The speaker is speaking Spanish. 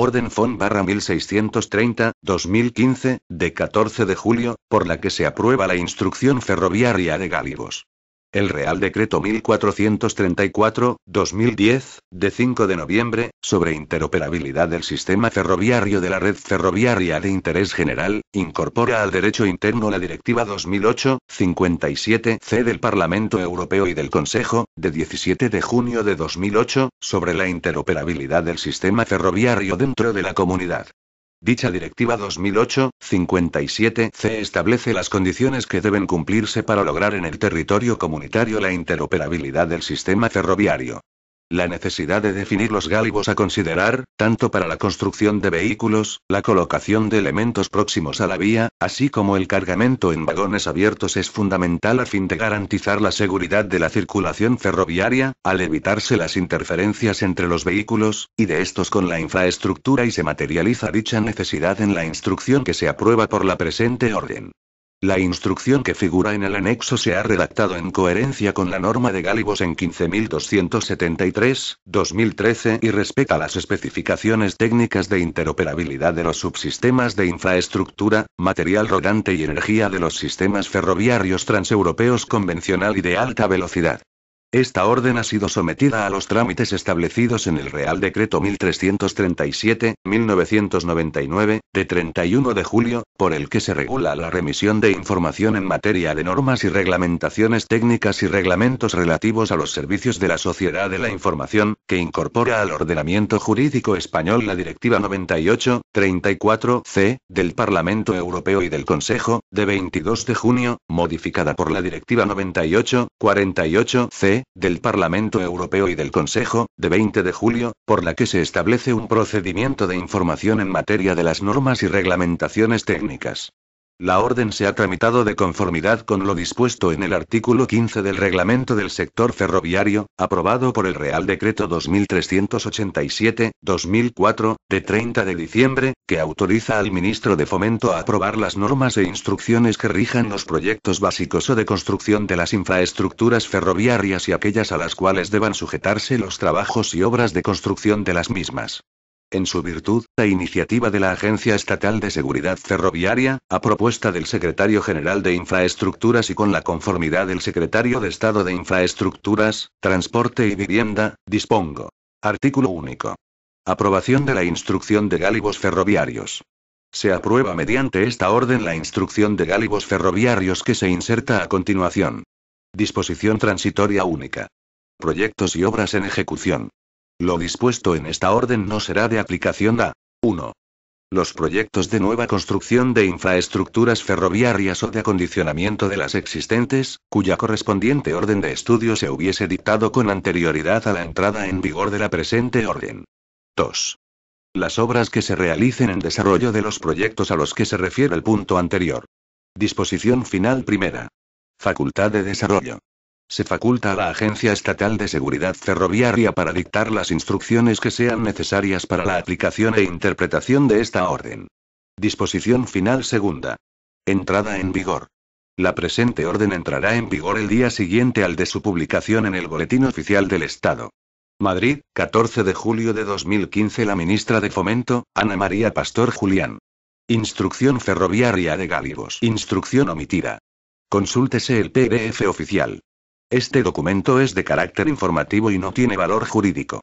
Orden FON 1630, 2015, de 14 de julio, por la que se aprueba la instrucción ferroviaria de Gálibos. El Real Decreto 1434-2010, de 5 de noviembre, sobre interoperabilidad del sistema ferroviario de la red ferroviaria de interés general, incorpora al derecho interno la Directiva 2008-57C del Parlamento Europeo y del Consejo, de 17 de junio de 2008, sobre la interoperabilidad del sistema ferroviario dentro de la comunidad. Dicha Directiva 2008-57-C establece las condiciones que deben cumplirse para lograr en el territorio comunitario la interoperabilidad del sistema ferroviario. La necesidad de definir los galibos a considerar, tanto para la construcción de vehículos, la colocación de elementos próximos a la vía, así como el cargamento en vagones abiertos es fundamental a fin de garantizar la seguridad de la circulación ferroviaria, al evitarse las interferencias entre los vehículos, y de estos con la infraestructura y se materializa dicha necesidad en la instrucción que se aprueba por la presente orden. La instrucción que figura en el anexo se ha redactado en coherencia con la norma de Gálibos en 15273, 2013 y respeta las especificaciones técnicas de interoperabilidad de los subsistemas de infraestructura, material rodante y energía de los sistemas ferroviarios transeuropeos convencional y de alta velocidad. Esta orden ha sido sometida a los trámites establecidos en el Real Decreto 1337-1999, de 31 de julio, por el que se regula la remisión de información en materia de normas y reglamentaciones técnicas y reglamentos relativos a los servicios de la sociedad de la información, que incorpora al ordenamiento jurídico español la Directiva 98-34-C, del Parlamento Europeo y del Consejo, de 22 de junio, modificada por la Directiva 98-48-C del Parlamento Europeo y del Consejo, de 20 de julio, por la que se establece un procedimiento de información en materia de las normas y reglamentaciones técnicas. La orden se ha tramitado de conformidad con lo dispuesto en el artículo 15 del Reglamento del Sector Ferroviario, aprobado por el Real Decreto 2387-2004, de 30 de diciembre, que autoriza al ministro de Fomento a aprobar las normas e instrucciones que rijan los proyectos básicos o de construcción de las infraestructuras ferroviarias y aquellas a las cuales deban sujetarse los trabajos y obras de construcción de las mismas. En su virtud, la iniciativa de la Agencia Estatal de Seguridad Ferroviaria, a propuesta del secretario general de Infraestructuras y con la conformidad del secretario de Estado de Infraestructuras, Transporte y Vivienda, dispongo. Artículo único. Aprobación de la instrucción de gálibos ferroviarios. Se aprueba mediante esta orden la instrucción de gálibos ferroviarios que se inserta a continuación. Disposición transitoria única. Proyectos y obras en ejecución. Lo dispuesto en esta orden no será de aplicación a 1. Los proyectos de nueva construcción de infraestructuras ferroviarias o de acondicionamiento de las existentes, cuya correspondiente orden de estudio se hubiese dictado con anterioridad a la entrada en vigor de la presente orden. 2. Las obras que se realicen en desarrollo de los proyectos a los que se refiere el punto anterior. Disposición final primera. Facultad de Desarrollo. Se faculta a la Agencia Estatal de Seguridad Ferroviaria para dictar las instrucciones que sean necesarias para la aplicación e interpretación de esta orden. Disposición final segunda. Entrada en vigor. La presente orden entrará en vigor el día siguiente al de su publicación en el Boletín Oficial del Estado. Madrid, 14 de julio de 2015. La ministra de Fomento, Ana María Pastor Julián. Instrucción ferroviaria de Gálibos. Instrucción omitida. Consúltese el PDF oficial. Este documento es de carácter informativo y no tiene valor jurídico.